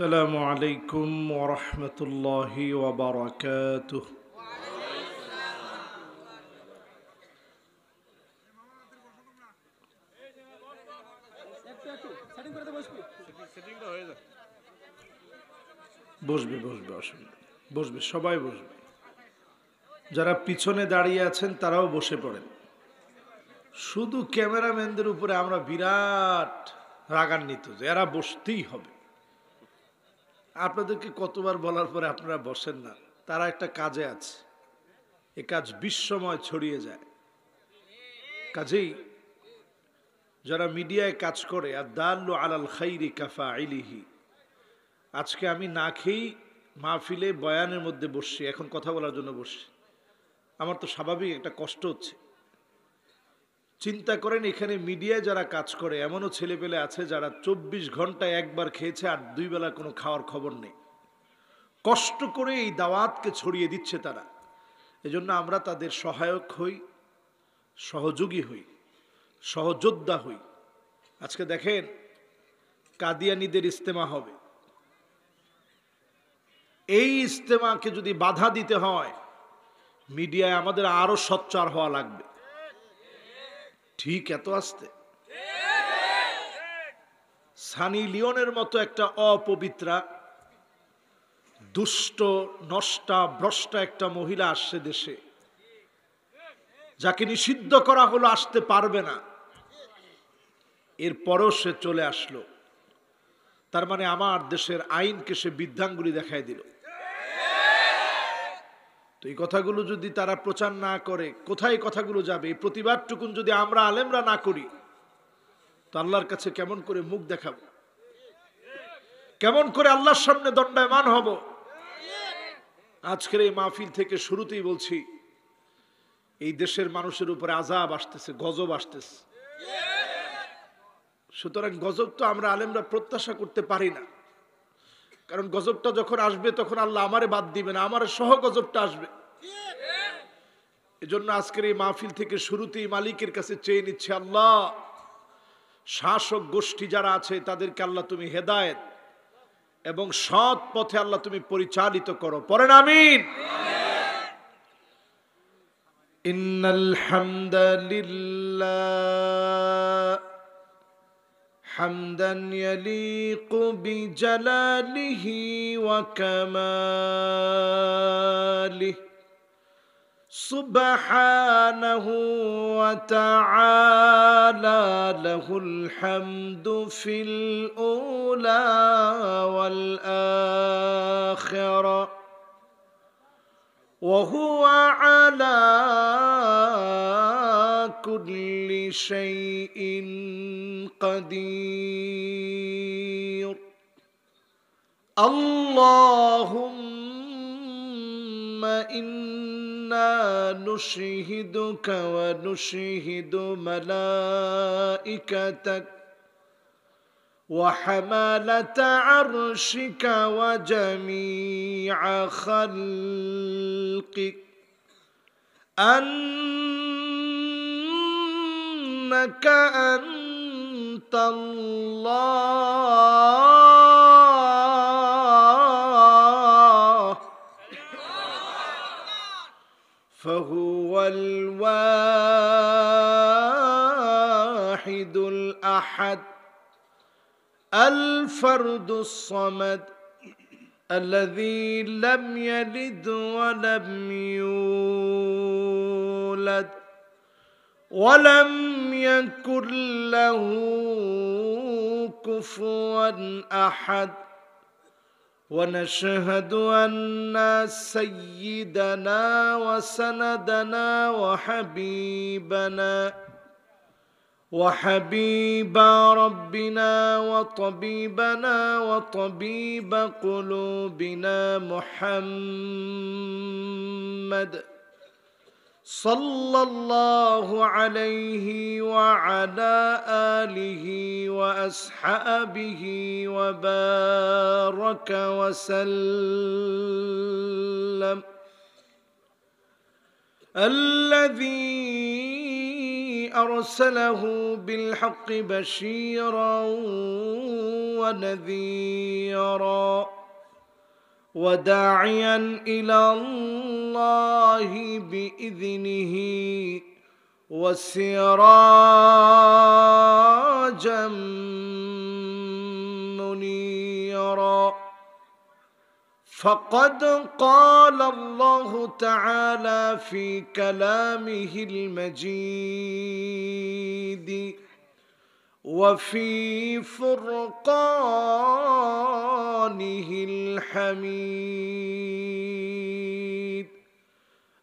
السلام عليكم ورحمة الله وبركاته বসবে বসবে অসুবিধা বসবে সবাই বসবে যারা পিছনে দাঁড়িয়ে আছেন তারাও বসে পড়েন শুধু ক্যামেরাম্যানদের উপরে আমরা বিরাট রাগান্বিত যে এরা বসতেই হবে আপনাদেরকে কতবার বলার পরে আপনারা বসেন না তারা একটা কাজে আছে এ কাজ বিশ্বময় ছড়িয়ে যায় কাজেই যারা মিডিয়ায় কাজ করে আর দাল্লু আলাল খাইরি কাফা আইলিহি আজকে আমি না খেয়েই মাহফিলে বয়ানের মধ্যে বসছি এখন কথা বলার জন্য বসছি আমার তো স্বাভাবিক একটা কষ্ট হচ্ছে চিন্তা করেন এখানে মিডিয়ায় যারা কাজ করে এমনও ছেলেপেলে আছে যারা ২৪ ঘন্টায় একবার খেয়েছে আর দুই বেলা কোনো খাওয়ার খবর নেই কষ্ট করে এই দাওয়াতকে ছড়িয়ে দিচ্ছে তারা এজন্য আমরা তাদের সহায়ক হই সহযোগী হই সহযোদ্ধা হই আজকে দেখেন কাদিয়ানিদের ইস্তেমা হবে এই ইস্তেমাকে যদি বাধা দিতে হয় মিডিয়ায় আমাদের আরও সচ্চার হওয়া লাগবে ঠিক এত আসতে সানি লিওনের মতো একটা অপবিত্রা দুষ্ট নষ্টা ভ্রষ্টা একটা মহিলা আসছে দেশে যাকে নিষিদ্ধ করা হলো আসতে পারবে না এরপরও সে চলে আসলো তার মানে আমার দেশের আইনকে সে বিদ্যাঙ্গুলি দেখায় দিল তো এই কথাগুলো যদি তারা প্রচার না করে কোথায় কথাগুলো যাবে এই প্রতিবাদটুকুন যদি আমরা আলেমরা না করি তো আল্লাহর কাছে কেমন করে মুখ দেখাব কেমন করে আল্লাহর সামনে দণ্ডায়মান হব আজকের এই মাহফিল থেকে শুরুতেই বলছি এই দেশের মানুষের উপরে আজাব আসতেছে গজব আসতেছে সুতরাং গজব তো আমরা আলেমরা প্রত্যাশা করতে পারি না কারণ গজবটা যখন আসবে তখন আল্লাহ আমারে বাদ দিবে না আমার সহ গজবটা আসবে এজন্য আজকের এই মাহফিল থেকে শুরুতেই মালিকের কাছে চেয়ে নিচ্ছে আল্লাহ শাসক গোষ্ঠী যারা আছে তাদেরকে আল্লাহ তুমি হেদায়েত এবং সৎ পথে আল্লাহ তুমি পরিচালিত করো পরে আমিন ইন্নাল হামদালিল্লাহ حمدا يليق بجلاله وكماله سبحانه وتعالى له الحمد في الاولى والاخره وهو على كل شيء قدير اللهم انا نشهدك ونشهد ملائكتك وحمالة عرشك وجميع خلقك أنك أنت الله فهو الواحد الأحد الفرد الصمد الذي لم يلد ولم يولد ولم يكن له كفوا احد ونشهد ان سيدنا وسندنا وحبيبنا وحبيب ربنا وطبيبنا وطبيب قلوبنا محمد صلى الله عليه وعلى اله واصحابه وبارك وسلم الذي ارسله بالحق بشيرا ونذيرا وداعيا الى الله باذنه وسراجا منيرا فقد قال الله تعالى في كلامه المجيد وفي فرقانه الحميد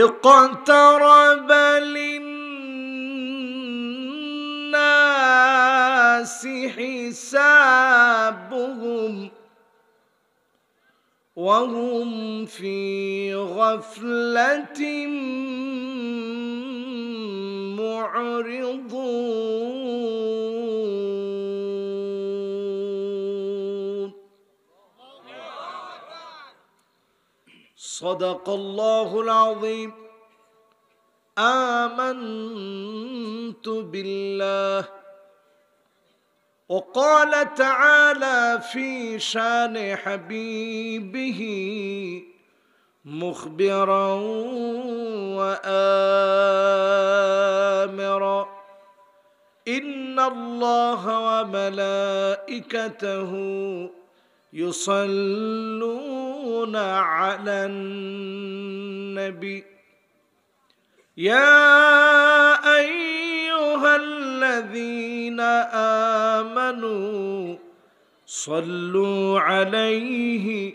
اقترب للناس حسابهم وهم في غفلة معرضون صدق الله العظيم امنت بالله وقال تعالى في شان حبيبه مخبرا وامرا ان الله وملائكته يصلون على النبي يا ايها الذين امنوا صلوا عليه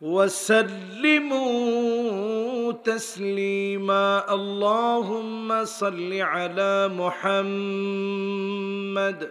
وسلموا تسليما اللهم صل على محمد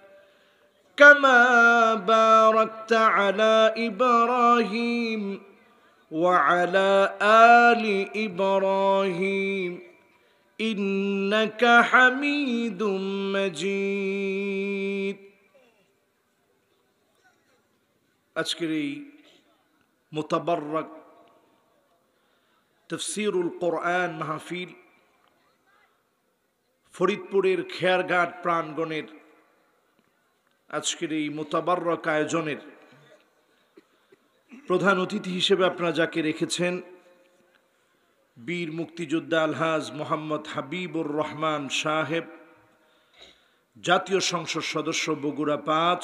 كما باركت على ابراهيم وعلى ال ابراهيم انك حميد مجيد আজকের এই মোতাবারক তফসিরুল কোরআন মাহফিল ফরিদপুরের খেয়ারঘাট প্রাণগণের আজকের এই মোতাবারক আয়োজনের প্রধান অতিথি হিসেবে আপনারা যাকে রেখেছেন বীর মুক্তিযোদ্ধা আলহাজ মোহাম্মদ হাবিবুর রহমান সাহেব জাতীয় সংসদ সদস্য বগুড়া পাঁচ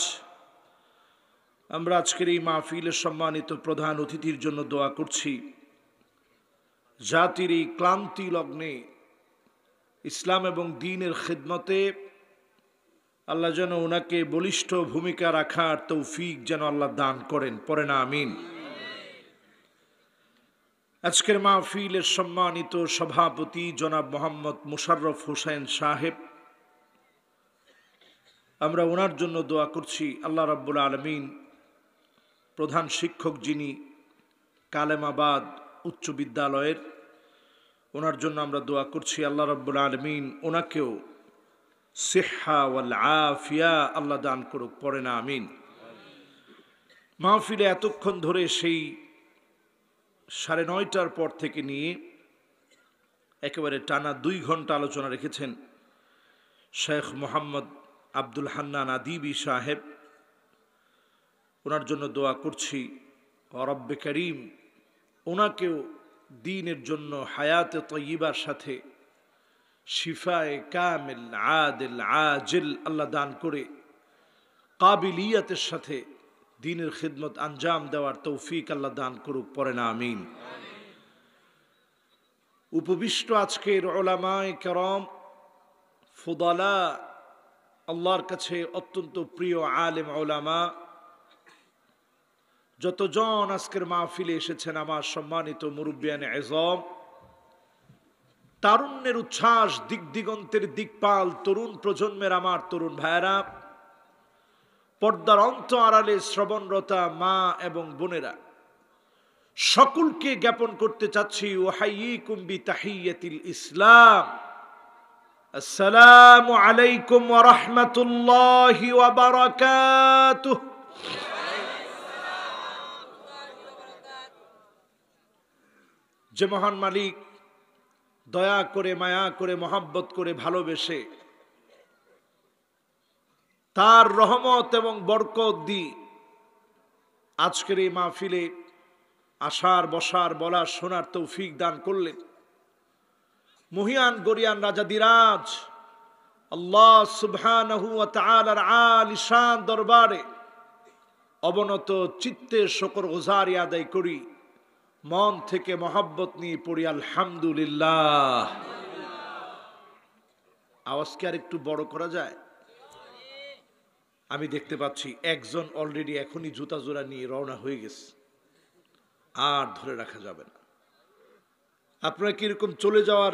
আমরা আজকের এই মাহফিলের সম্মানিত প্রধান অতিথির জন্য দোয়া করছি জাতির এই ক্লান্তি লগ্নে ইসলাম এবং দিনের খেদমতে আল্লাহ যেন ওনাকে বলিষ্ঠ ভূমিকা রাখার তৌফিক যেন আল্লাহ দান করেন পরে না আমিন আজকের মাহফিলের সম্মানিত সভাপতি জনাব মোহাম্মদ মুশাররফ হোসেন সাহেব আমরা ওনার জন্য দোয়া করছি আল্লাহ রাব্বুল আলমিন প্রধান শিক্ষক যিনি কালেমাবাদ উচ্চ বিদ্যালয়ের ওনার জন্য আমরা দোয়া করছি আল্লাহ রাব্বুল আলমিন ওনাকেও সিহা ওয়াল আফিয়া আল্লাহ দান করুক পড়ে না আমিন মাহফিলে এতক্ষণ ধরে সেই সাড়ে নয়টার পর থেকে নিয়ে একেবারে টানা দুই ঘন্টা আলোচনা রেখেছেন শেখ মোহাম্মদ আব্দুল হান্নান আদিবি সাহেব ওনার জন্য দোয়া করছি অরব্বে করিম ওনাকেও দিনের জন্য হায়াতে তৈবার সাথে শিফায় কামিল আদিল আজিল আল্লাহ দান করে কাবিলিয়াতের সাথে দিনের খিদমত আঞ্জাম দেওয়ার তৌফিক আল্লাহ দান করুক পরে না আমিন উপবিষ্ট আজকের ওলামায় কেরম ফুদালা আল্লাহর কাছে অত্যন্ত প্রিয় আলেম ওলামা যতজন আজকের মাহফিলে এসেছেন আমার সম্মানিত মুরব্বিয়ান এজম তারুণ্যের উচ্ছ্বাস দিক দিগন্তের দিকপাল তরুণ প্রজন্মের আমার তরুণ ভাইয়েরা পর্দার অন্ত আড়ালে শ্রবণরতা মা এবং বোনেরা সকলকে জ্ঞাপন করতে চাচ্ছি ওহাই কুম্বি তাহিয়াতিল ইসলাম আসসালামু আলাইকুম রহমতুল্লাহি বারাকাতুহু যে মহান মালিক দয়া করে মায়া করে মহাব্বত করে ভালোবেসে তার রহমত এবং বরকত দি আজকের এই মাহফিলে আসার বসার বলার শোনার তৌফিক দান করলেন মহিয়ান গরিয়ান রাজা দিরাজ আল্লাহ সুবহানাহু ওয়া তাআলার আলিশান দরবারে অবনত চিত্তে শকর গুজারি আদায় করি মন থেকে মহাব্বত নিয়ে পড়ি আলহামদুলিল্লাহ আওয়াজকে আর একটু বড় করা যায় আমি দেখতে পাচ্ছি একজন অলরেডি এখনই জুতা জোড়া নিয়ে রওনা হয়ে গেছে আর ধরে রাখা যাবে না আপনারা কিরকম চলে যাওয়ার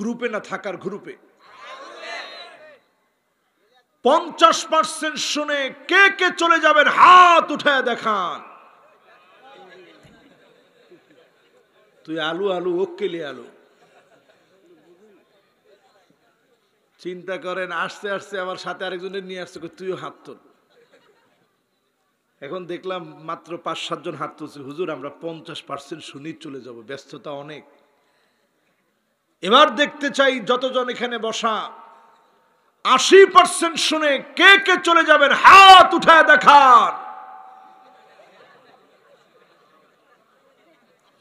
গ্রুপে না থাকার গ্রুপে পঞ্চাশ পার্সেন্ট শুনে কে কে চলে যাবেন হাত উঠায় দেখান তুই আলু আলু ওকেলে আলু চিন্তা করেন আসতে আসতে আবার সাথে আরেকজনের নিয়ে আসছে তুইও হাত তোল এখন দেখলাম মাত্র পাঁচ সাতজন হাত তুলছে হুজুর আমরা পঞ্চাশ পার্সেন্ট শুনি চলে যাব ব্যস্ততা অনেক এবার দেখতে চাই যতজন এখানে বসা আশি পার্সেন্ট শুনে কে কে চলে যাবেন হাত উঠায় দেখার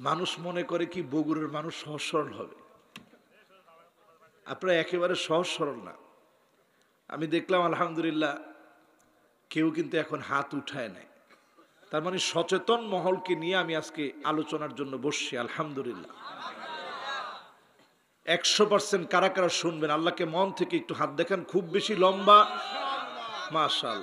মানুষ মনে করে কি বগুড়ের মানুষ সহজ সরল হবে আপনার একেবারে সহজ সরল না আমি দেখলাম আলহামদুলিল্লাহ কেউ কিন্তু এখন হাত উঠায় নাই তার মানে সচেতন মহলকে নিয়ে আমি আজকে আলোচনার জন্য বসছি আলহামদুলিল্লাহ একশো পার্সেন্ট কারা কারা শুনবেন আল্লাহকে মন থেকে একটু হাত দেখান খুব বেশি লম্বা মাশাল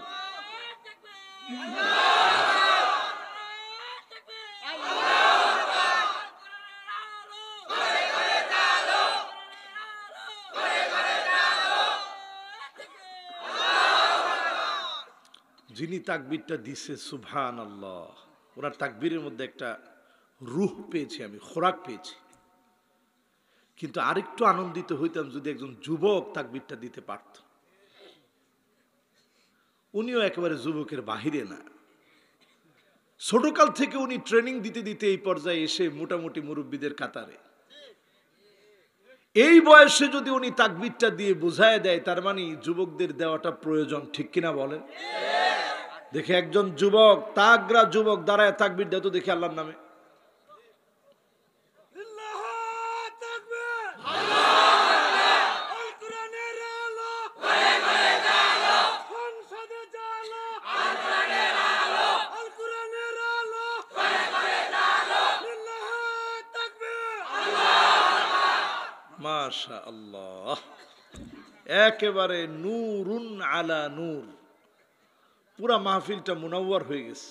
যিনি তাকবিরটা দিছে সুভান আল্লাহ ওনার তাকবিরের মধ্যে একটা রুহ পেয়েছি আমি খোরাক পেয়েছি কিন্তু আরেকটু আনন্দিত হইতাম যদি একজন যুবক তাকবিরটা দিতে পারত উনিও একেবারে যুবকের বাহিরে না ছোটকাল থেকে উনি ট্রেনিং দিতে দিতে এই পর্যায়ে এসে মোটামুটি মুরব্বীদের কাতারে এই বয়সে যদি উনি তাকবিরটা দিয়ে বোঝায় দেয় তার মানে যুবকদের দেওয়াটা প্রয়োজন ঠিক কিনা বলেন দেখি একজন যুবক তাগরা যুবক দাঁড়ায় তাকবির দেয় তো দেখি আল্লাহর নামে একেবারে নূরুন আলা নূর পুরা মাহফিলটা মুনাওয়ার হয়ে গেছে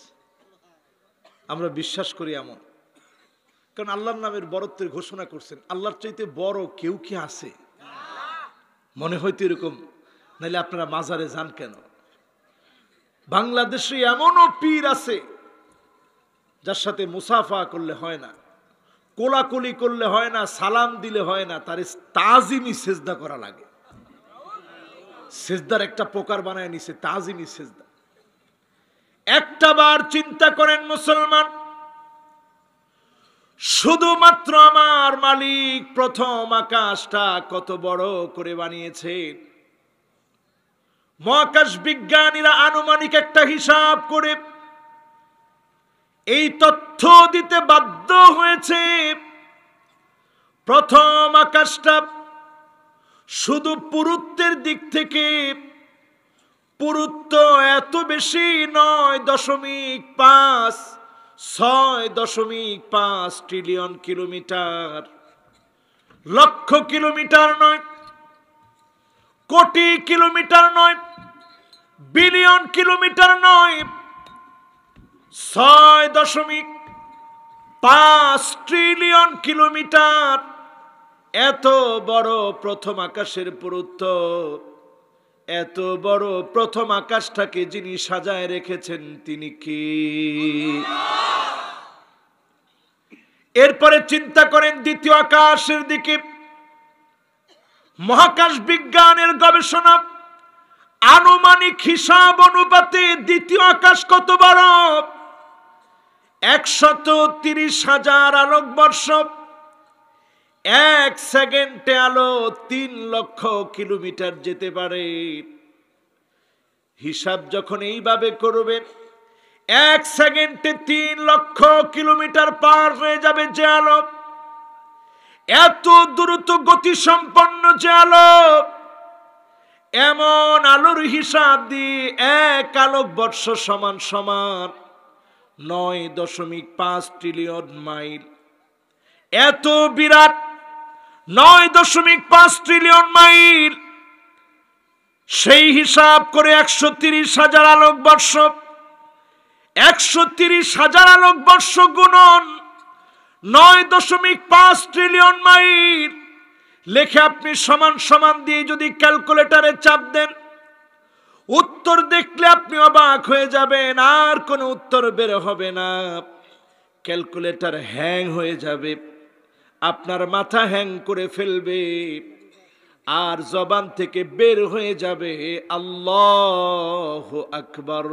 আমরা বিশ্বাস করি এমন কারণ আল্লাহর নামের বরত্বের ঘোষণা করছেন আল্লাহর চাইতে বড় কেউ কি আছে মনে হয়তো এরকম নাহলে আপনারা মাজারে যান কেন বাংলাদেশে এমনও পীর আছে যার সাথে মুসাফা করলে হয় না কোলাকুলি করলে হয় না সালাম দিলে হয় না তার তাজিমি সেজদা করা লাগে সেজদার একটা পোকার বানায় নিছে তাজিমি সেজদা একটা বার চিন্তা করেন মুসলমান শুধুমাত্র আমার মালিক প্রথম আকাশটা কত বড় করে বানিয়েছে মহাকাশ বিজ্ঞানীরা আনুমানিক একটা হিসাব করে এই তথ্য দিতে বাধ্য হয়েছে প্রথম আকাশটা শুধু পুরুত্বের দিক থেকে পুরুত্ব এত বেশি নয় দশমিক পাঁচ ছয় দশমিক পাঁচ ট্রিলিয়ন কিলোমিটার লক্ষ কিলোমিটার নয় কোটি কিলোমিটার নয় বিলিয়ন কিলোমিটার নয় ছয় দশমিক পাঁচ ট্রিলিয়ন কিলোমিটার এত বড় প্রথম আকাশের পুরুত্ব এত বড় প্রথম আকাশটাকে যিনি সাজায় রেখেছেন তিনি কি এরপরে চিন্তা করেন দ্বিতীয় আকাশের দিকে মহাকাশ বিজ্ঞানের গবেষণা আনুমানিক হিসাব অনুপাতে দ্বিতীয় আকাশ কত বড় একশত তিরিশ হাজার আলোকবর্ষ এক সেকেন্ডে আলো তিন লক্ষ কিলোমিটার যেতে পারে হিসাব যখন এইভাবে করবেন এক সেকেন্ডে তিন লক্ষ কিলোমিটার পার হয়ে যাবে যে আলো এত দ্রুত গতি সম্পন্ন যে আলো এমন আলোর হিসাব দিয়ে এক আলোক বর্ষ সমান সমান নয় দশমিক পাঁচ ট্রিলিয়ন মাইল এত বিরাট নয় দশমিক পাঁচ ট্রিলিয়ন মাইল সেই হিসাব করে একশো তিরিশ হাজার আলোক বর্ষ একশো তিরিশ হাজার আলোক বর্ষ গুণন নয় দশমিক পাঁচ ট্রিলিয়ন মাইল লেখে আপনি সমান সমান দিয়ে যদি ক্যালকুলেটারে চাপ দেন উত্তর দেখলে আপনি অবাক হয়ে যাবেন আর কোনো উত্তর বের হবে না ক্যালকুলেটার হ্যাং হয়ে যাবে আপনার মাথা হ্যাং করে ফেলবে আর জবান থেকে বের হয়ে যাবে আল্লাহ আকবর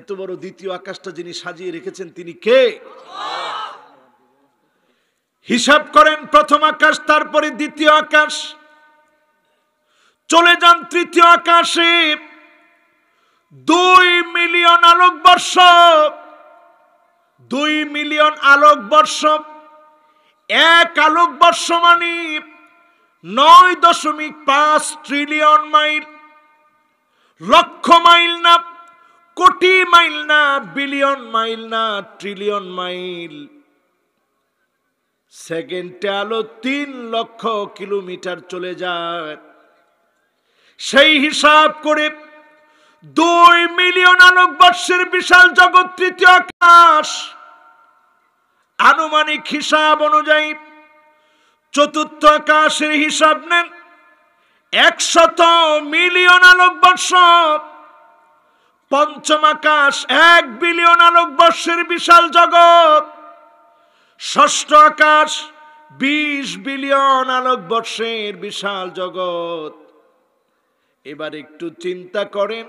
এত বড় দ্বিতীয় আকাশটা যিনি সাজিয়ে রেখেছেন তিনি কে হিসাব করেন প্রথম আকাশ তারপরে দ্বিতীয় আকাশ চলে যান তৃতীয় আকাশে দুই মিলিয়ন আলোকবর্ষ দুই মিলিয়ন আলোকবর্ষ এক আলোকবর্ষ মানে নয় দশমিক পাঁচ ট্রিলিয়ন মাইল লক্ষ মাইল না কোটি মাইল না বিলিয়ন মাইল না ট্রিলিয়ন মাইল সেকেন্ডে আলো তিন লক্ষ কিলোমিটার চলে যায় সেই হিসাব করে দুই মিলিয়ন আলোকবর্ষের বিশাল জগৎ তৃতীয় আকাশ আনুমানিক হিসাব অনুযায়ী চতুর্থ আকাশের হিসাব নেন একশত মিলিয়ন আলোক বর্ষ পঞ্চম আকাশ এক বিলিয়ন আলোক বর্ষের বিশাল জগৎ ষষ্ঠ আকাশ বিশ বিলিয়ন আলোক বর্ষের বিশাল জগৎ এবার একটু চিন্তা করেন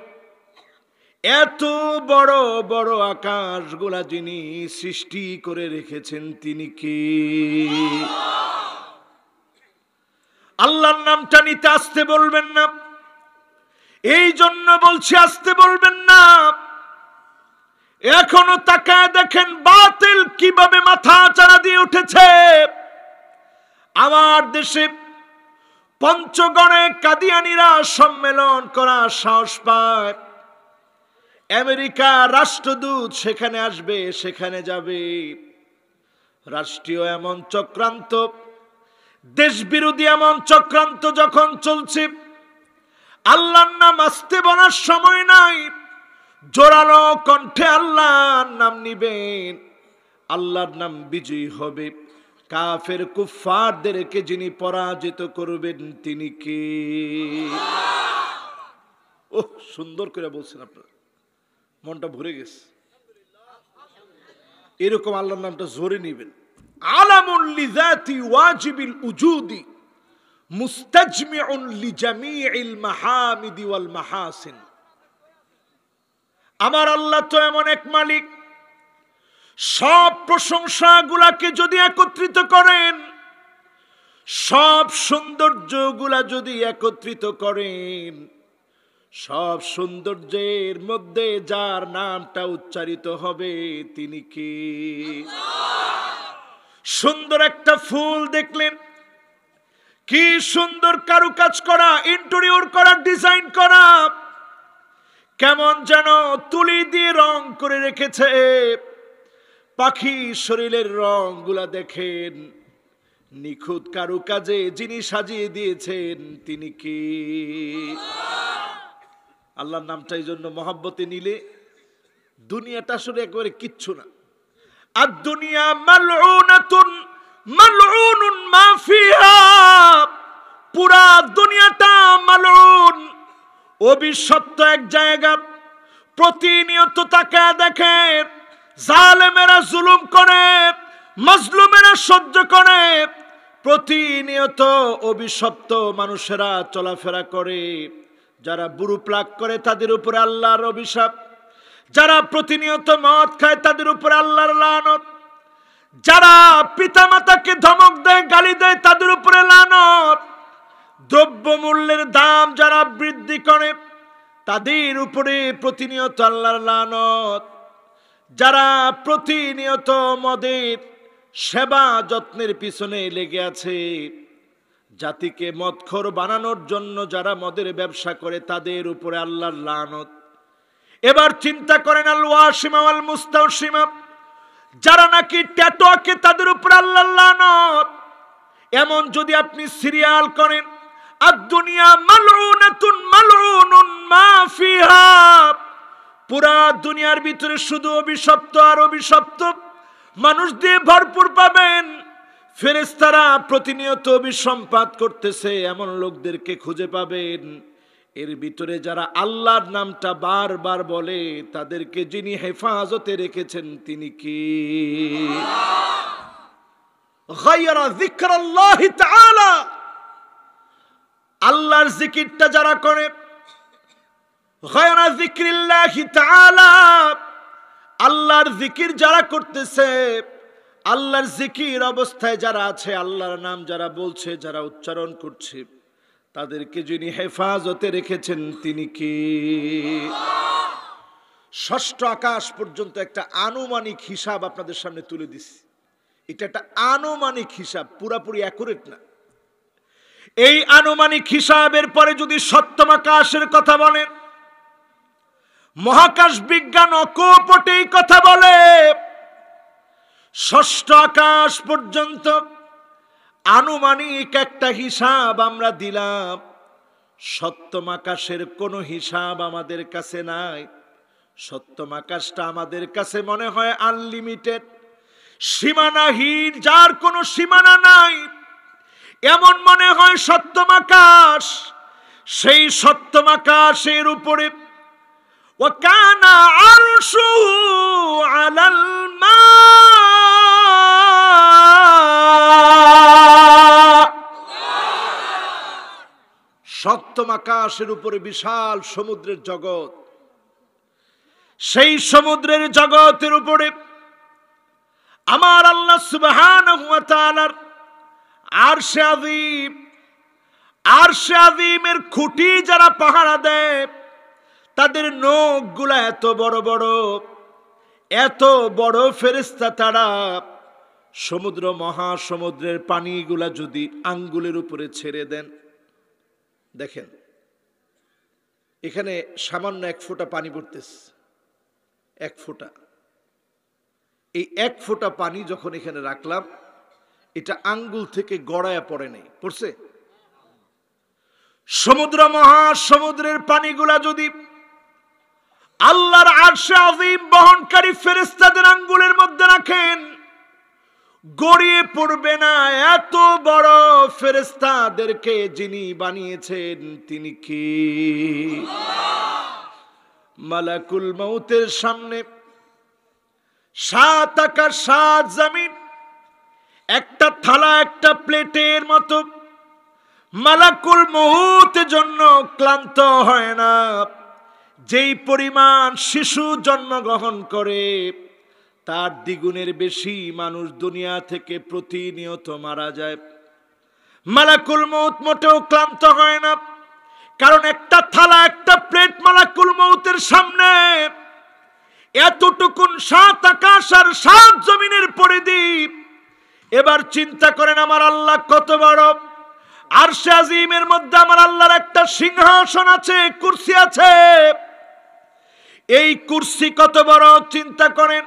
এত বড় বড় আকাশগুলা যিনি সৃষ্টি করে রেখেছেন তিনি কি আল্লাহর নামটা নিতে আসতে বলবেন না এই জন্য বলছি আসতে বলবেন না এখনো তাকায় দেখেন বাতিল কিভাবে মাথা চারা দিয়ে উঠেছে আমার দেশে পঞ্চগড়ে কাদিয়ানিরা সম্মেলন করা সাহস পায় আমেরিকা রাষ্ট্রদূত সেখানে আসবে সেখানে যাবে রাষ্ট্রীয় এমন চক্রান্ত দেশ বিরোধী এমন চক্রান্ত যখন চলছে আল্লাহর নাম আসতে বলার সময় নাই জোরালো কণ্ঠে আল্লাহর নাম নিবেন আল্লাহর নাম বিজয়ী হবে কাফের কুফারদেরকে যিনি পরাজিত করবেন তিনি কে ও সুন্দর করে বলছেন আপনারা মনটা ভরে গেছে এরকম আল্লাহর নামটা জোরে নিবেন উজুদি আমার আল্লাহ তো এমন এক মালিক সব প্রশংসা গুলাকে যদি একত্রিত করেন সব গুলা যদি একত্রিত করেন সব সৌন্দর্যের মধ্যে যার নামটা উচ্চারিত হবে তিনি কি সুন্দর একটা ফুল দেখলেন কি সুন্দর কারুকাজ করা ইন্টেরিয়র করা ডিজাইন করা কেমন যেন তুলি দিয়ে রং করে রেখেছে পাখি শরীরের রংগুলা দেখেন নিখুঁত কারুকাজে যিনি সাজিয়ে দিয়েছেন তিনি কি আল্লাহর নামটা এই জন্য মহাব্বতে নিলে দুনিয়াটা আসলে একেবারে কিচ্ছু না আর দুনিয়া মালউনাতুন মালউনুন মাফিয়া পুরা দুনিয়াটা মালুন অভিশপ্ত এক জায়গা প্রতিনিয়ত তাকে দেখে জালেমেরা জুলুম করে মজলুমেরা সহ্য করে প্রতিনিয়ত অভিশপ্ত মানুষেরা চলাফেরা করে যারা বুড়ো প্লাগ করে তাদের উপরে আল্লাহর অভিশাপ যারা প্রতিনিয়ত মদ খায় তাদের উপর আল্লাহর লানত যারা পিতা মাতাকে ধমক দেয় গালি দেয় তাদের উপরে লানত দ্রব্য মূল্যের দাম যারা বৃদ্ধি করে তাদের উপরে প্রতিনিয়ত আল্লাহর লানত যারা প্রতিনিয়ত মদের সেবা যত্নের পিছনে লেগে আছে জাতিকে মদখর বানানোর জন্য যারা মদের ব্যবসা করে তাদের উপরে আল্লাহর লানত এবার চিন্তা করেন সীমা আল মুস্তাসিমা যারা নাকি ট্যাটোকে তাদের উপর আল্লাহর লানত এমন যদি আপনি সিরিয়াল করেন আর দুনিয়া মালউনাতুন মালউনুন মা ফিহা পুরা দুনিয়ার ভিতরে শুধু অভিশপ্ত আর অভিশপ্ত মানুষ দিয়ে ভরপুর পাবেন ফেরেস্তারা প্রতিনিয়ত বিসম্পাত করতেছে এমন লোকদেরকে খুঁজে পাবেন এর ভিতরে যারা আল্লাহর নামটা বারবার বলে তাদেরকে যিনি হেফাজতে রেখেছেন তিনি কি আল্লাহর জিকিরটা যারা করে আল্লাহর জিকির যারা করতেছে আল্লাহর জিকির অবস্থায় যারা আছে আল্লাহর নাম যারা বলছে যারা উচ্চারণ করছে তাদেরকে যিনি হেফাজতে রেখেছেন তিনি কি ষষ্ঠ আকাশ পর্যন্ত একটা আনুমানিক হিসাব আপনাদের সামনে তুলে দিছি এটা একটা আনুমানিক হিসাব পুরাপুরি অ্যাকুরেট না এই আনুমানিক হিসাবের পরে যদি সপ্তম আকাশের কথা বলেন মহাকাশ বিজ্ঞান অকপটেই কথা বলে ষষ্ঠ আকাশ পর্যন্ত আনুমানিক একটা হিসাব আমরা দিলাম সপ্তম আকাশের কোনো হিসাব আমাদের কাছে নাই সপ্তম আকাশটা আমাদের কাছে মনে হয় আনলিমিটেড সীমানাহীন যার কোনো সীমানা নাই এমন মনে হয় সপ্তম আকাশ সেই সপ্তম আকাশের উপরে وكان عرشه على الماء সপ্তম আকাশের উপরে বিশাল সমুদ্রের জগৎ সেই সমুদ্রের জগতের উপরে আমার আল্লাহ সুবহান আর সে আদিম আর সে আদিমের খুঁটি যারা পাহারা দেয় তাদের নখগুলা এত বড় বড় এত বড় ফেরিস্তা তারা সমুদ্র মহাসমুদ্রের পানিগুলা যদি আঙ্গুলের উপরে ছেড়ে দেন দেখেন এখানে সামান্য এক ফোঁটা পানি পড়তেছে এক ফোঁটা এই এক ফোঁটা পানি যখন এখানে রাখলাম এটা আঙ্গুল থেকে গড়ায়া পড়ে নেই পড়ছে সমুদ্র মহাসমুদ্রের পানিগুলা যদি আল্লাহর আরশে আজিম বহনকারী ফেরেস্তাদের আঙ্গুলের মধ্যে রাখেন গড়িয়ে পড়বে না এত বড় ফেরেস্তাদেরকে যিনি বানিয়েছেন তিনি কি মালাকুল মৌতের সামনে সাত আকার সাত জামিন একটা থালা একটা প্লেটের মতো মালাকুল মহুত জন্য ক্লান্ত হয় না যেই পরিমাণ শিশু জন্মগ্রহণ করে তার দ্বিগুণের বেশি মানুষ দুনিয়া থেকে প্রতিনিয়ত মারা যায় মালাকুল মৌত মোটেও ক্লান্ত হয় না কারণ একটা থালা একটা প্লেট মালাকুল মৌতের সামনে এতটুকুন সাত আকাশ আর সাত জমিনের পরিধি এবার চিন্তা করেন আমার আল্লাহ কত বড় আর সে আজিমের মধ্যে আমার আল্লাহর একটা সিংহাসন আছে কুর্সি আছে এই কুরসি কত বড় চিন্তা করেন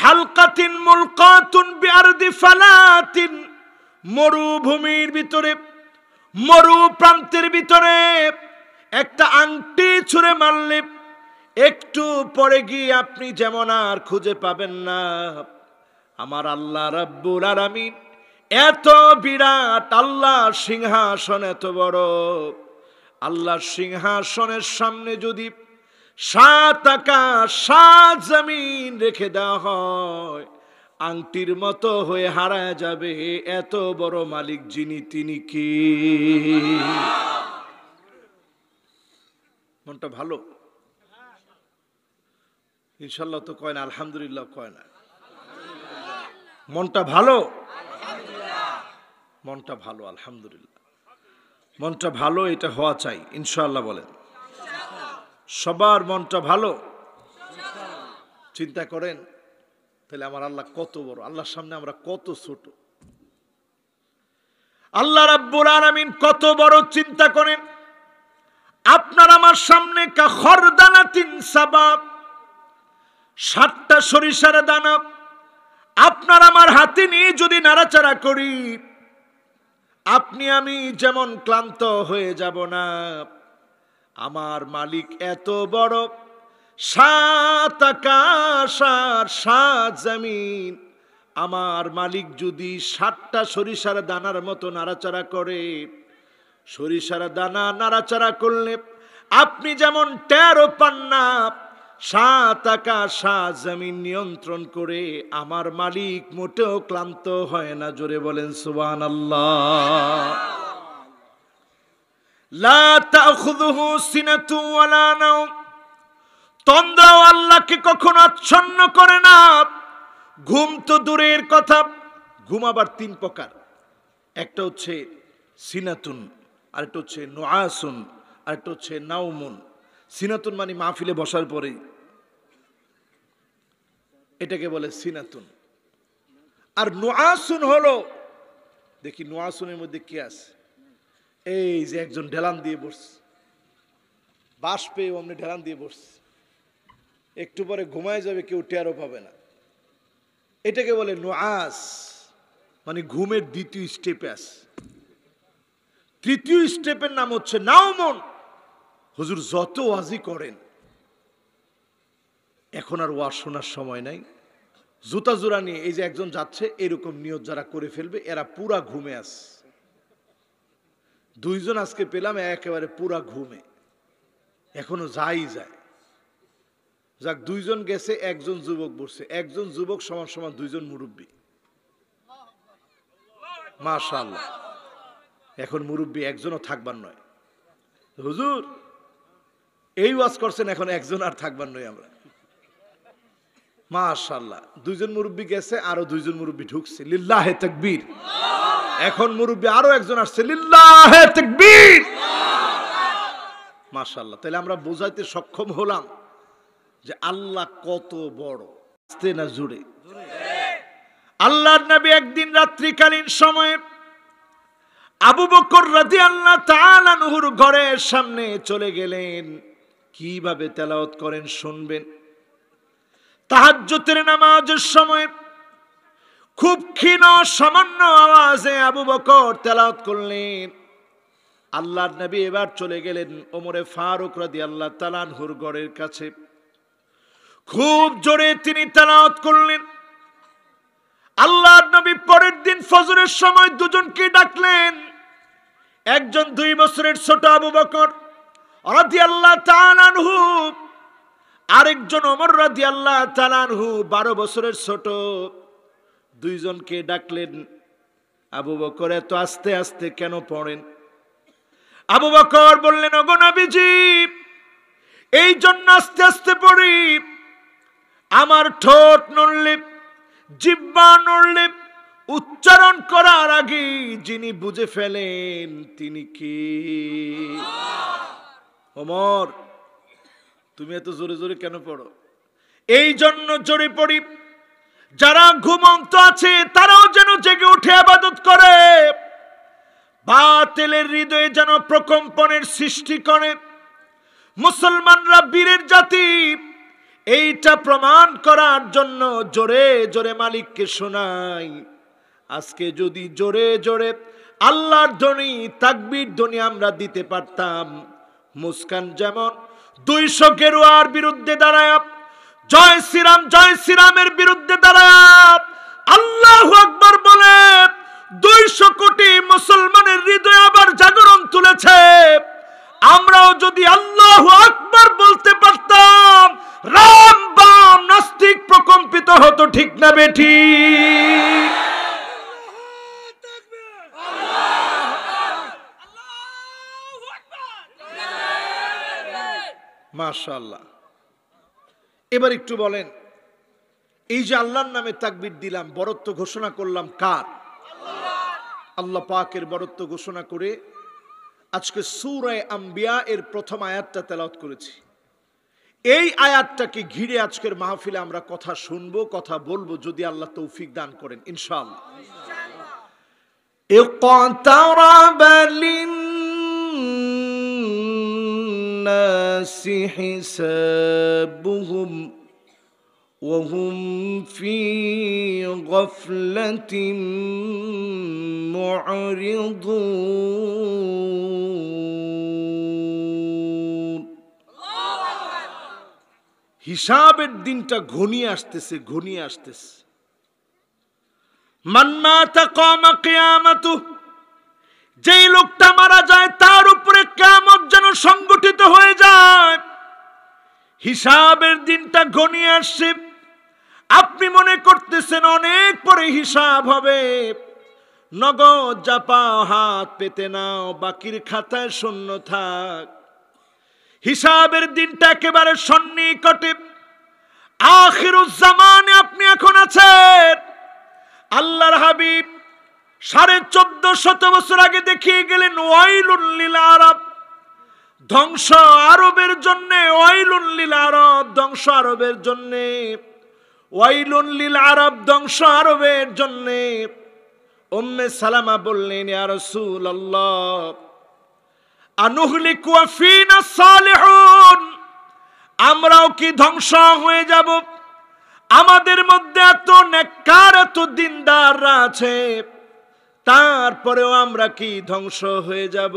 হালকাতিন মুলকাতুন বিআরদি ফালাতিন মরুভূমির ভিতরে মরু প্রান্তের ভিতরে একটা আংটি ছুঁড়ে মারলে একটু পরে গিয়ে আপনি যেমন আর খুঁজে পাবেন না আমার আল্লাহ রাব্বুল আলামিন এত বিরাট আল্লাহ সিংহাসন এত বড় আল্লাহ সিংহাসনের সামনে যদি সাত আকাশ সাত জমিন রেখে দেওয়া হয় আংটির মতো হয়ে হারায় যাবে এত বড় মালিক যিনি তিনি কি মনটা ভালো ইনশাল্লাহ তো কয় না আলহামদুলিল্লাহ কয় না মনটা ভালো মনটা ভালো আলহামদুলিল্লাহ মনটা ভালো এটা হওয়া চাই ইনশাল্লাহ বলেন সবার মনটা ভালো চিন্তা করেন তাহলে আমার আল্লাহ কত বড় আল্লাহর সামনে আমরা কত ছোট আল্লাহ রাব্বুল আলামিন কত বড় চিন্তা করেন আপনার আমার সামনে খরদানা তিন সাবাব সাতটা সরিষার দানা আপনার আমার হাতে নিয়ে যদি নাড়াচাড়া করি আপনি আমি যেমন ক্লান্ত হয়ে যাব না আমার মালিক এত বড় সাত আকাশ আর সাত জমিন আমার মালিক যদি সাতটা সরিষার দানার মতো নাড়াচাড়া করে সরিষার দানা নাড়াচাড়া করলে আপনি যেমন তেরো পান্না সাত আকাশ সাত জমিন নিয়ন্ত্রণ করে আমার মালিক মোটেও ক্লান্ত হয় না জোরে বলেন সুবান আল্লাহ তন্দ্রাও আল্লাহকে কখনো আচ্ছন্ন করে না ঘুম তো দূরের কথা ঘুম আবার তিন প্রকার একটা হচ্ছে সিনাতুন আরেকটা হচ্ছে নোয়াসুন আরেকটা হচ্ছে নাওমুন সিনাতুন মানে মাহফিলে বসার পরে এটাকে বলে সিনাতুন আর নোয়াসুন হলো দেখি নোয়াসুনের মধ্যে কি আছে এই যে একজন ঢেলান দিয়ে বসছে বাস পেয়েও অমনি ঢেলান দিয়ে বসছে একটু পরে ঘুমায় যাবে কেউ টেরও পাবে না এটাকে বলে নোয়াজ মানে ঘুমের দ্বিতীয় স্টেপে আস তৃতীয় স্টেপের নাম হচ্ছে নাও মন হুজুর যত ওয়াজি করেন এখন আর ওয়াজ শোনার সময় নাই জুতা জোড়া নিয়ে এই যে একজন যাচ্ছে এরকম নিয়ত যারা করে ফেলবে এরা পুরা ঘুমে আস দুইজন আজকে পেলাম একেবারে পুরা ঘুমে এখনো যাই যায় যাক দুইজন গেছে একজন যুবক বসছে একজন যুবক সমান সমান দুইজন মুরব্বী মাশাল এখন মুরব্বী একজনও থাকবার নয় হুজুর এই ওয়াজ করছেন এখন একজন আর থাকবার নয় আমরা মাশাল্লাহ দুইজন মুরব্বী গেছে আরো দুইজন মুরব্বী ঢুকছে লিল্লাহে তকবীর এখন মুরব্বী আরো একজন আসছে মাশাল্লাহ তাহলে আমরা বোঝাইতে সক্ষম হলাম যে আল্লাহ কত বড় না জুড়ে আল্লাহর নবী একদিন রাত্রিকালীন সময়ে আবু বকর রাজি আল্লাহ তাহুর ঘরের সামনে চলে গেলেন কিভাবে তেলাওত করেন শুনবেন তাহাজ্যতের নামাজের সময় খুব ক্ষীণ সামান্য আওয়াজে আবু বকর তেলাওত করলেন আল্লাহর নবী এবার চলে গেলেন ওমরে ফারুক রাদি আল্লাহ তালান হুরগড়ের কাছে খুব জোরে তিনি তেলাওত করলেন আল্লাহর নবী পরের দিন ফজরের সময় দুজনকে ডাকলেন একজন দুই বছরের ছোট আবু বকর রাদি আল্লাহ হু আরেকজন ওমর রাদি আল্লাহ তালানহু বারো বছরের ছোট দুইজনকে ডাকলেন আবু বকর এত আস্তে আস্তে কেন পড়েন আবু বকর বললেন অগনাবিজি এই জন্য আস্তে আস্তে পড়ি আমার ঠোঁট নড়লে জিব্বা নড়লে উচ্চারণ করার আগে যিনি বুঝে ফেলেন তিনি কি অমর তুমি এত জোরে জোরে কেন পড়ো এই জন্য জোরে পড়ি যারা ঘুমন্ত আছে তারাও যেন জেগে উঠে আবাদত করে তেলের হৃদয়ে যেন প্রকম্পনের সৃষ্টি করে মুসলমানরা বীরের জাতি এইটা প্রমাণ করার জন্য জোরে জোরে মালিককে শোনাই আজকে যদি জোরে জোরে আল্লাহর ধ্বনি তাকবির ধ্বনি আমরা দিতে পারতাম মুস্কান যেমন দুইশ গেরুয়ার বিরুদ্ধে দাঁড়ায় জয় শ্রীরাম জয় শ্রীরামের বিরুদ্ধে দাঁড়ায় আল্লাহ আকবর বলে দুইশো কোটি মুসলমানের হৃদয় আবার জাগরণ তুলেছে আমরাও যদি আল্লাহ আকবর বলতে পারতাম রাম বাম নাস্তিক প্রকম্পিত হতো ঠিক না বেঠি মাশাল্লাহ এবার একটু বলেন এই যে আল্লাহর নামে তাকবির দিলাম বরত্ব ঘোষণা করলাম কার আল্লাহ পাকের বরত্ব ঘোষণা করে আজকে সুরায় আম্বিয়া এর প্রথম আয়াতটা তেলাওত করেছি এই আয়াতটাকে ঘিরে আজকের মাহফিলে আমরা কথা শুনবো কথা বলবো যদি আল্লাহ তৌফিক দান করেন ইনশাআল্লাহ الناس حسابهم وهم في غفلة معرضون حساب الدين تا غني آشتس غني آشتس من مات قام قيامته যেই লোকটা মারা যায় তার উপরে কেমন যেন সংগঠিত হয়ে যায় হিসাবের দিনটা ঘনিয়ে আসছে আপনি মনে করতেছেন অনেক পরে হিসাব হবে নগদ জাপা হাত পেতে নাও বাকির খাতায় শূন্য থাক হিসাবের দিনটা একেবারে সন্নিকটে আখিরুজ্জামানে আপনি এখন আছেন আল্লাহর হাবিব সাড়ে চোদ্দ শত বছর আগে দেখিয়ে গেলেন ওয়াইলুল্লিল আরব ধ্বংস আরবের জন্য ওয়াইলুল্লিল আরব ধ্বংস আরবের জন্য ওয়াইলুল্লিল আরব ধ্বংস আরবের জন্য উম্মে সালামা বললেন ইয়া রাসূলুল্লাহ আনুহলিকু ফিনা সালিহুন আমরাও কি ধ্বংস হয়ে যাব আমাদের মধ্যে এত নেককার এত দিনদাররা আছে তারপরেও আমরা কি ধ্বংস হয়ে যাব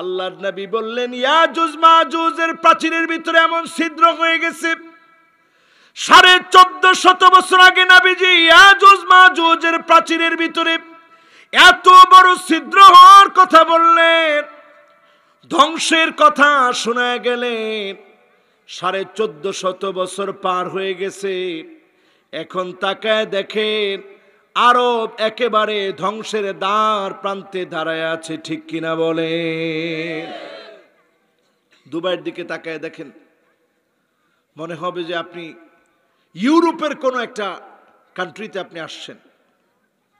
আল্লাহর নবী বললেন ইয়াজুজ মাজুজের প্রাচীরের ভিতরে এমন ছিদ্র হয়ে গেছে সাড়ে চোদ্দ শত বছর আগে নাবিজি ইয়াজুজ মাজুজের প্রাচীরের ভিতরে এত বড় ছিদ্র হওয়ার কথা বললেন ধ্বংসের কথা শোনা গেলেন সাড়ে চোদ্দ শত বছর পার হয়ে গেছে এখন তাকায় দেখেন আরব একেবারে ধ্বংসের দ্বার প্রান্তে দাঁড়ায় আছে ঠিক কিনা বলে দুবাইয়ের দিকে তাকায় দেখেন মনে হবে যে আপনি ইউরোপের কোনো একটা কান্ট্রিতে আপনি আসছেন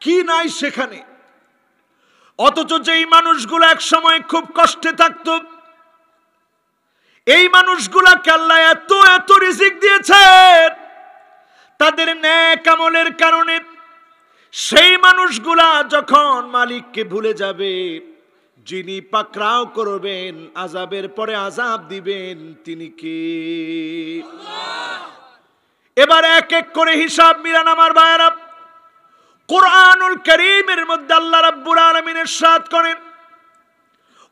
কি নাই সেখানে অথচ যে এই মানুষগুলো এক সময় খুব কষ্টে থাকত এই মানুষগুলা কাল্লা এত এত রিজিক দিয়েছেন তাদের ন্যায় কামলের কারণে সেই মানুষগুলা যখন মালিককে ভুলে যাবে যিনি পাকরাও করবেন আজাবের পরে আজাব দিবেন তিনি কি এবার এক এক করে হিসাব মিলান আমার ভাইরা কোরআনুল করিমের মধ্যে আল্লাহ রাব্বুর আলমিনের সাথ করেন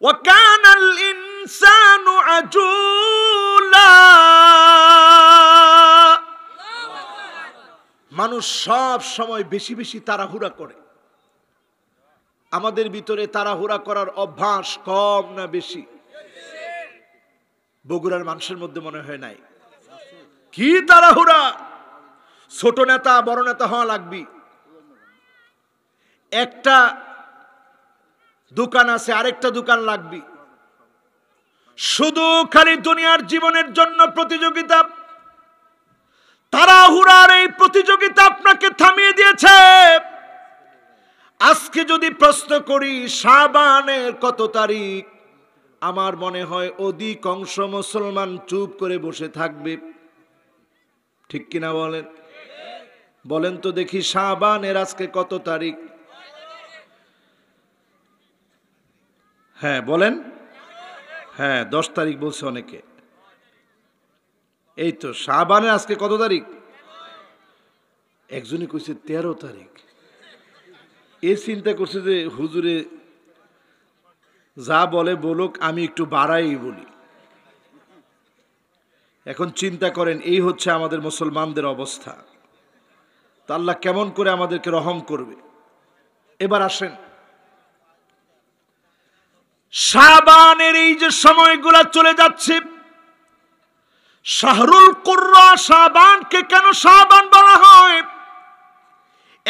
ওয়াকানাল ইনসানু আজুল মানুষ সব সময় বেশি বেশি তাড়াহুড়া করে আমাদের ভিতরে তাড়াহুড়া করার অভ্যাস কম না বেশি বগুড়ার মানুষের মধ্যে মনে হয় নাই কি তাড়াহুড়া ছোট নেতা বড় নেতা হওয়া লাগবি একটা দোকান আছে আরেকটা দোকান লাগবি শুধু খালি দুনিয়ার জীবনের জন্য প্রতিযোগিতা তাড়াহুড়ার এই প্রতিযোগিতা আপনাকে থামিয়ে দিয়েছে আজকে যদি প্রশ্ন করি শাবানের কত তারিখ আমার মনে হয় অধিকাংশ মুসলমান চুপ করে বসে থাকবে ঠিক কিনা বলেন বলেন তো দেখি শাবানের আজকে কত তারিখ হ্যাঁ বলেন হ্যাঁ দশ তারিখ বলছে অনেকে এই তো শাহবানে আজকে কত তারিখ একজনে কইছে তেরো তারিখ এ চিন্তা করছে যে হুজুরে যা বলে বলুক আমি একটু বাড়াই বলি এখন চিন্তা করেন এই হচ্ছে আমাদের মুসলমানদের অবস্থা তা আল্লাহ কেমন করে আমাদেরকে রহম করবে এবার আসেন সাবানের এই যে সময়গুলা চলে যাচ্ছে শাহরুল কুর্রা শাহবানকে কেন শাহবান বলা হয়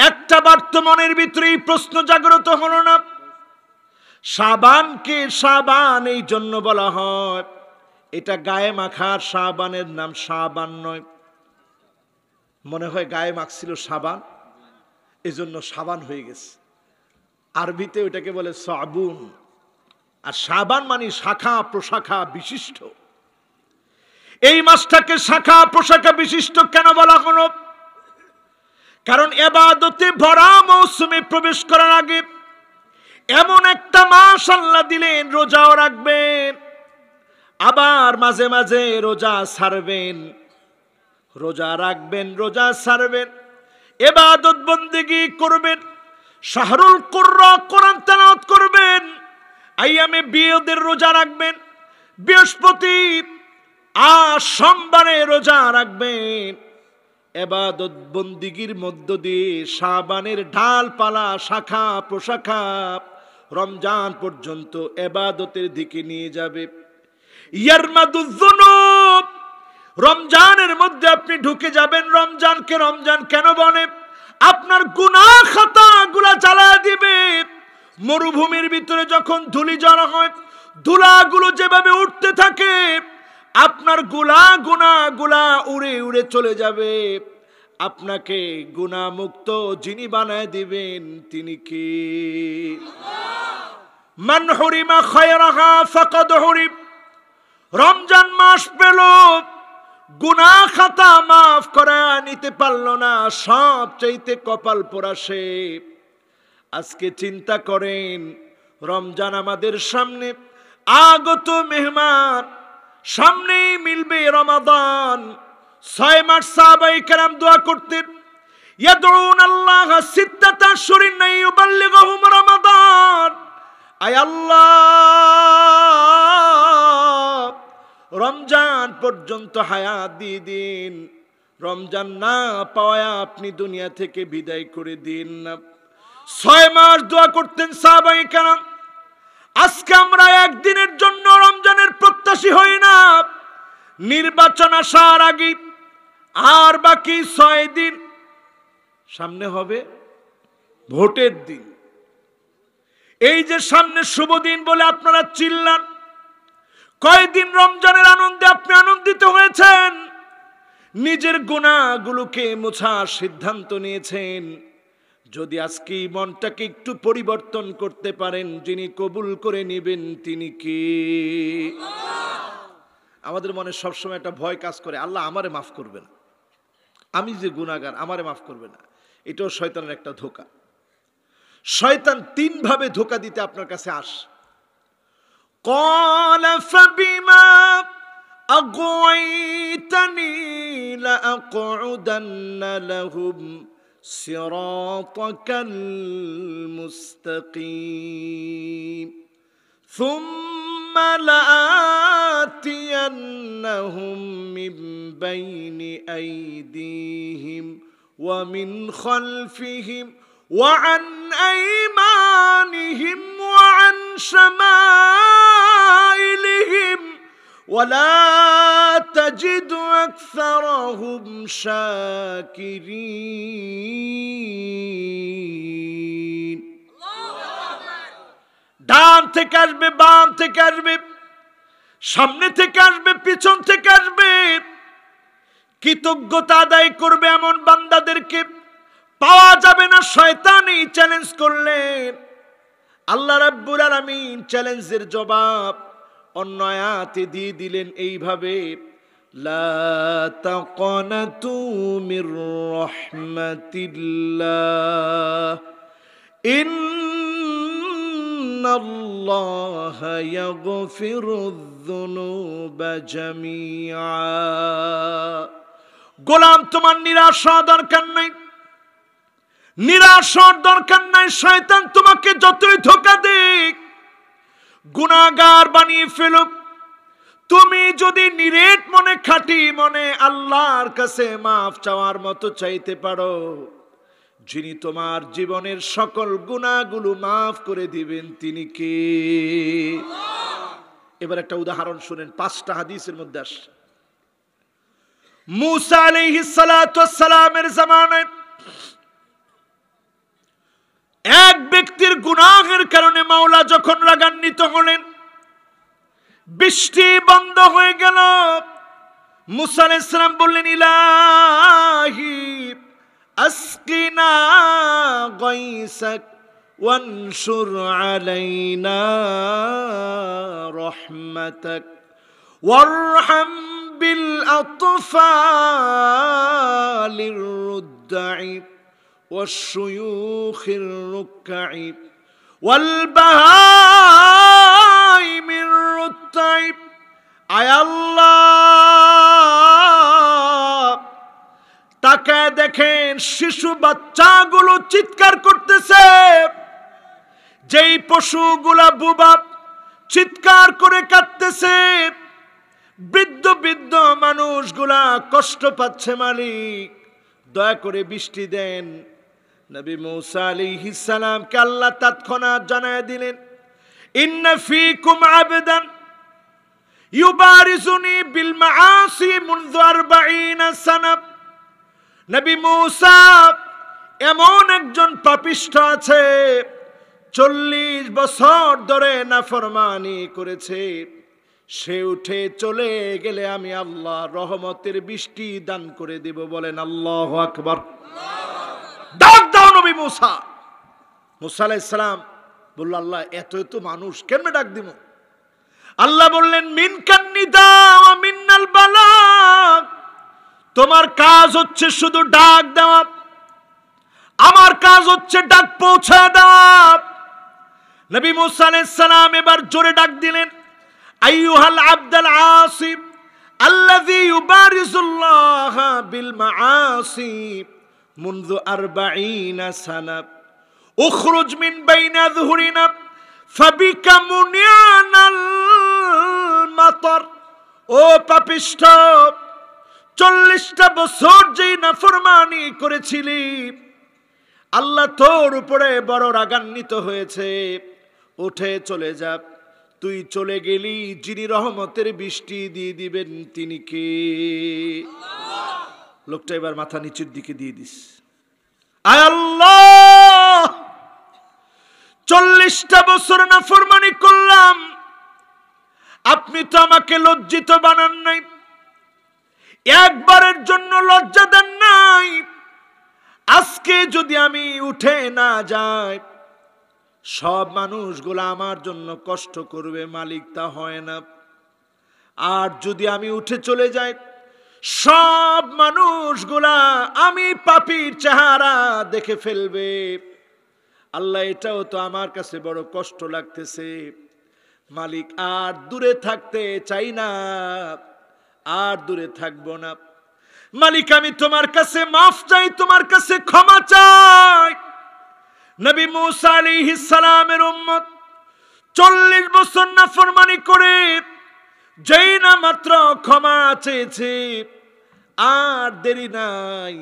একটা বর্তমানের ভিতরে প্রশ্ন জাগ্রত হল না সাবানকে সাবান এই জন্য বলা হয় এটা গায়ে মাখার সাবানের নাম সাবান নয় মনে হয় গায়ে মাখছিল সাবান এজন্য সাবান হয়ে গেছে আরবিতে ওটাকে বলে সাবুন আর সাবান মানে শাখা প্রশাখা বিশিষ্ট এই মাছটাকে শাখা পোশাকা বিশিষ্ট কেন বলা হলো কারণ এবাদতে ভরা মৌসুমে প্রবেশ করার আগে এমন একটা মাস আল্লাহ দিলেন রোজাও রাখবেন আবার মাঝে মাঝে রোজা সারবেন রোজা রাখবেন রোজা সারবেন এবাদত বন্দিগি করবেন শাহরুল কুর্রা কোরআন তেলাওয়াত করবেন আইয়ামে বিয়েদের রোজা রাখবেন বৃহস্পতি আর সোমবারে রোজা রাখবেন এবাদত বন্দিগির মধ্য দিয়ে সাবানের পালা শাখা প্রশাখা রমজান পর্যন্ত এবাদতের দিকে নিয়ে যাবে রমজানের মধ্যে আপনি ঢুকে যাবেন রমজানকে রমজান কেন বনে আপনার গুনা খাতা গুলা চালা দিবে মরুভূমির ভিতরে যখন ধুলি জড়া হয় ধুলাগুলো যেভাবে উঠতে থাকে আপনার গোলা গোনা গোলা উড়ে উড়ে চলে যাবে আপনাকে গুণামুক্ত যিনি বানায় দিবেন তিনি কি মান হরিমা খয়রাহা ফকদ হরিম রমজান মাস পেল গুনা খাতা মাফ করা নিতে পারল না সব চাইতে কপাল পোড়া সে আজকে চিন্তা করেন রমজান আমাদের সামনে আগত মেহমান সামনেই মিলবে রমাদান ছয় মাস সাহাবাই কেরাম দোয়া করতেন ইয়াদউন আল্লাহ সিদ্দাতা শরীর নাই ইউবাল্লিগুহুম রমাদান আয় আল্লাহ রমজান পর্যন্ত হায়াত দিয়ে দিন রমজান না পাওয়ায় আপনি দুনিয়া থেকে বিদায় করে দিন ছয় মাস দোয়া করতেন সাহাবাই কেরাম আজকে আমরা একদিনের জন্য রমজানের প্রত্যাশী হই না নির্বাচন আসার আগে আর বাকি ছয় দিন সামনে হবে ভোটের দিন এই যে সামনে শুভ দিন বলে আপনারা চিল্লান কয়েকদিন রমজানের আনন্দে আপনি আনন্দিত হয়েছেন নিজের গুণাগুলোকে মোছার সিদ্ধান্ত নিয়েছেন যদি আজকে মনটাকে একটু পরিবর্তন করতে পারেন যিনি কবুল করে নেবেন তিনি কি আমাদের মনে সবসময় একটা ভয় কাজ করে আল্লাহ আমারে মাফ করবে না আমি যে গুণাগার আমারে মাফ করবে না এটাও শয়তানের একটা ধোকা শয়তান তিনভাবে ধোকা দিতে আপনার কাছে আস কলা صراطك المستقيم ثم لآتينهم من بين أيديهم ومن خلفهم وعن أيمانهم وعن شمائلهم ولا تجد أكثرهم شاكرين ডান থেকে আসবে বাম থেকে আসবে সামনে থেকে আসবে পিছন থেকে আসবে কৃতজ্ঞতা আদায় করবে এমন বান্দাদেরকে পাওয়া যাবে না শয়তানি চ্যালেঞ্জ করলেন আল্লাহ রাব্বুল আলামিন চ্যালেঞ্জের জবাব অন্যয়াতে দিয়ে দিলেন এইভাবে গোলাম তোমার নিরাশা দরকার নাই নিরাশার দরকার নাই শয়তান তোমাকে যতই ধোকা দেখ গুণাগার বানিয়ে ফেলুক তুমি যদি নিরেট মনে খাটি মনে আল্লাহর কাছে মাফ চাওয়ার মতো চাইতে পারো যিনি তোমার জীবনের সকল গুণাগুলো মাফ করে দিবেন তিনি কে এবার একটা উদাহরণ শুনেন পাঁচটা হাদিসের মধ্যে আসছে মুসা আলাইহিস সালামের জামানায় এক ব্যক্তির গুনাহের কারণে মাওলা যখন রাগান্বিত হলেন বৃষ্টি বন্ধ হয়ে গেল মুসাল ইসলাম বললেন ইলাহি আসকিনা গৈসাক وانشر علينا رحمتك وارحم بالأطفال الردع والشيوخ الركع والبهائم الرتع আয় আল্লাহ তাকে দেখেন শিশু বাচ্চাগুলো চিৎকার করতেছে যেই পশুগুলা বুবা চিৎকার করে কাঁদতেছে বৃদ্ধ বৃদ্ধ মানুষগুলা কষ্ট পাচ্ছে মালিক দয়া করে বৃষ্টি দেন নবী মৌসা সালাম কে আল্লাহ তৎক্ষণাৎ জানায় দিলেন ইন্না ফীকুম আবেদন ইউবারিজুনি বিল মাআসি মুনযু 40 সানা নবী মুসা এমন একজন পাপিষ্ঠ আছে চল্লিশ বছর ধরে নাফরমানি করেছে সে উঠে চলে গেলে আমি আল্লাহ রহমতের বৃষ্টি দান করে দেব বলেন আল্লাহ আকবর নবী মোসা মোসা আলাহ ইসলাম বললো আল্লাহ এত এত মানুষ কেন ডাক দিব আল্লাহ বললেন মিন কান্নিদা মিন্নাল বালা তোমার কাজ হচ্ছে শুধু ডাক দেওয়া আমার কাজ হচ্ছে ডাক পৌঁছা দেওয়া নবী মুসা আলাইহিস এবার জোরে ডাক দিলেন আইয়ুহাল আব্দাল আসিফ আল্লাহ ইউবারিজুল্লাহ বিল আসিফ منذ أربعين سنة اخرج من بين ظهرنا فبك منعنا المطر ও পাপিষ্ট চল্লিশটা বছর যেই না নাফরমানি করেছিলি আল্লাহ তোর উপরে বড় রাগান্বিত হয়েছে উঠে চলে যা তুই চলে গেলি যিনি রহমতের বৃষ্টি দিয়ে দিবেন তিনি কে লোকটা এবার মাথা নিচের দিকে দিয়ে দিস আল্লাহ চল্লিশটা বছর না ফরমানি করলাম আপনি তো আমাকে লজ্জিত বানান নাই একবারের জন্য লজ্জা দেন নাই আজকে যদি আমি উঠে না যাই সব মানুষগুলো আমার জন্য কষ্ট করবে মালিক তা হয় না আর যদি আমি উঠে চলে যাই সব মানুষগুলা আমি পাপির চেহারা দেখে ফেলবে আল্লাহ এটাও তো আমার কাছে বড় কষ্ট লাগতেছে মালিক আর দূরে থাকতে চাই না আর দূরে থাকব না মালিক আমি তোমার কাছে মাফ চাই তোমার কাছে ক্ষমা চাই নবী মুসা আলাইহিস সালামের উম্মত চল্লিশ বছর নাফরমানি করে যেই না মাত্র ক্ষমা চেয়েছে আর দেরি নাই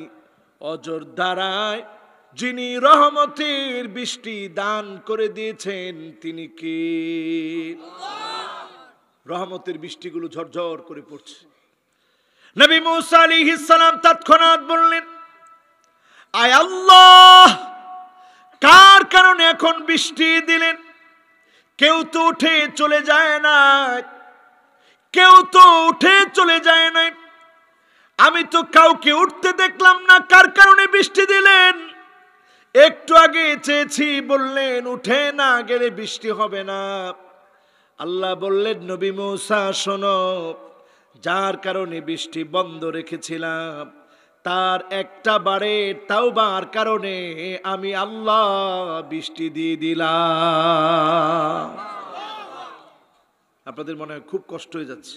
অজর দ্বারায় যিনি রহমতের বৃষ্টি দান করে দিয়েছেন তিনি কি রহমতের বৃষ্টিগুলো ঝরঝর করে পড়ছে নবী মুসা আলী ইসালাম তৎক্ষণাৎ বললেন আয় আল্লাহ কার কারণে এখন বৃষ্টি দিলেন কেউ তো উঠে চলে যায় না কেউ তো উঠে চলে যায় নাই আমি তো কাউকে উঠতে দেখলাম না কার কারণে বৃষ্টি দিলেন একটু আগে চেয়েছি বললেন উঠে না গেলে বৃষ্টি হবে না আল্লাহ বললেন নবী মৌসা শোন যার কারণে বৃষ্টি বন্ধ রেখেছিলাম তার একটা বারে তাও বার কারণে আমি আল্লাহ বৃষ্টি দিয়ে দিলাম আপনাদের মনে হয় খুব কষ্ট হয়ে যাচ্ছে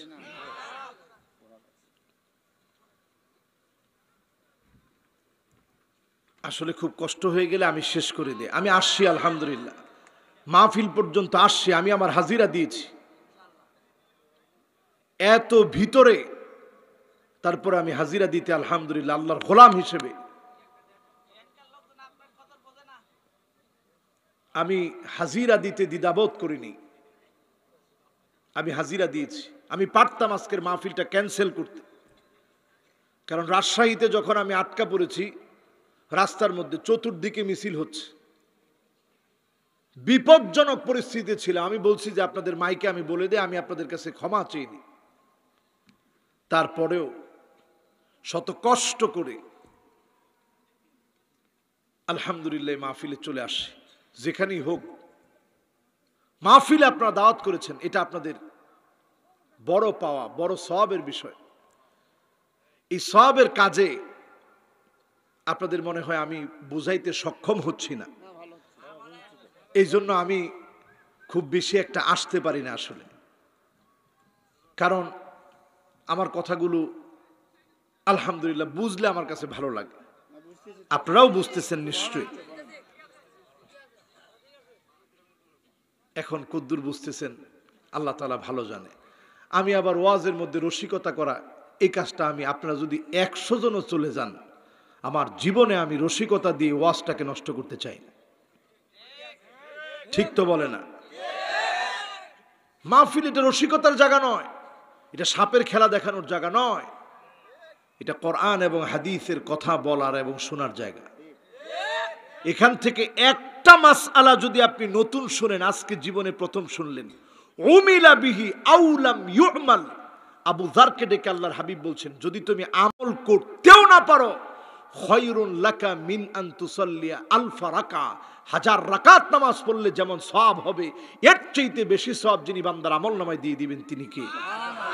আসলে খুব কষ্ট হয়ে গেলে আমি শেষ করে দিই আমি আসছি আলহামদুলিল্লাহ মাহফিল পর্যন্ত আসছি আমি আমার হাজিরা দিয়েছি এত ভিতরে তারপর আমি হাজিরা দিতে আলহামদুলিল্লাহ আল্লাহর গোলাম হিসেবে আমি হাজিরা দিতে দ্বিধাবোধ করিনি আমি হাজিরা দিয়েছি আমি পারতাম আজকের মাহফিলটা ক্যান্সেল করতে কারণ রাজশাহীতে যখন আমি আটকা পড়েছি রাস্তার মধ্যে চতুর্দিকে মিছিল হচ্ছে বিপজ্জনক পরিস্থিতিতে ছিল আমি বলছি যে আপনাদের মাইকে আমি বলে দিই আমি আপনাদের কাছে ক্ষমা চেয়ে তারপরেও শত কষ্ট করে আলহামদুলিল্লাহ মাহফিলে চলে আসে যেখানেই হোক মাহফিল আপনারা দাওয়াত করেছেন এটা আপনাদের বড় পাওয়া বড় সবের বিষয় এই সবের কাজে আপনাদের মনে হয় আমি বুঝাইতে সক্ষম হচ্ছি না এই জন্য আমি খুব বেশি একটা আসতে পারি না আসলে কারণ আমার কথাগুলো আলহামদুলিল্লাহ বুঝলে আমার কাছে ভালো লাগে আপনারাও বুঝতেছেন নিশ্চয়ই এখন কদ্দুর বুঝতেছেন আল্লাহ তালা ভালো জানে আমি আবার ওয়াজের মধ্যে রসিকতা করা এই কাজটা আমি আপনারা যদি একশো জনও চলে যান আমার জীবনে আমি রসিকতা দিয়ে ওয়াজটাকে নষ্ট করতে চাই না ঠিক তো বলে না মাহফিল এটা রসিকতার জায়গা নয় এটা সাপের খেলা দেখানোর জায়গা নয় এটা কোরআন এবং হাদিসের কথা বলার এবং শোনার জায়গা এখান থেকে একটা মাস আলা যদি আপনি নতুন শোনেন আজকে জীবনে প্রথম শুনলেন ওমিলা বিহি আউলাম ইউমাল আবু জারকে ডেকে আল্লাহর হাবিব বলছেন যদি তুমি আমল করতেও না পারো খয়রুন লাকা মিন আন্তুসল্লিয়া আলফা রাকা হাজার রাকাত নামাজ পড়লে যেমন সব হবে এর চাইতে বেশি সব যিনি বান্দার আমল নামায় দিয়ে দিবেন তিনি কে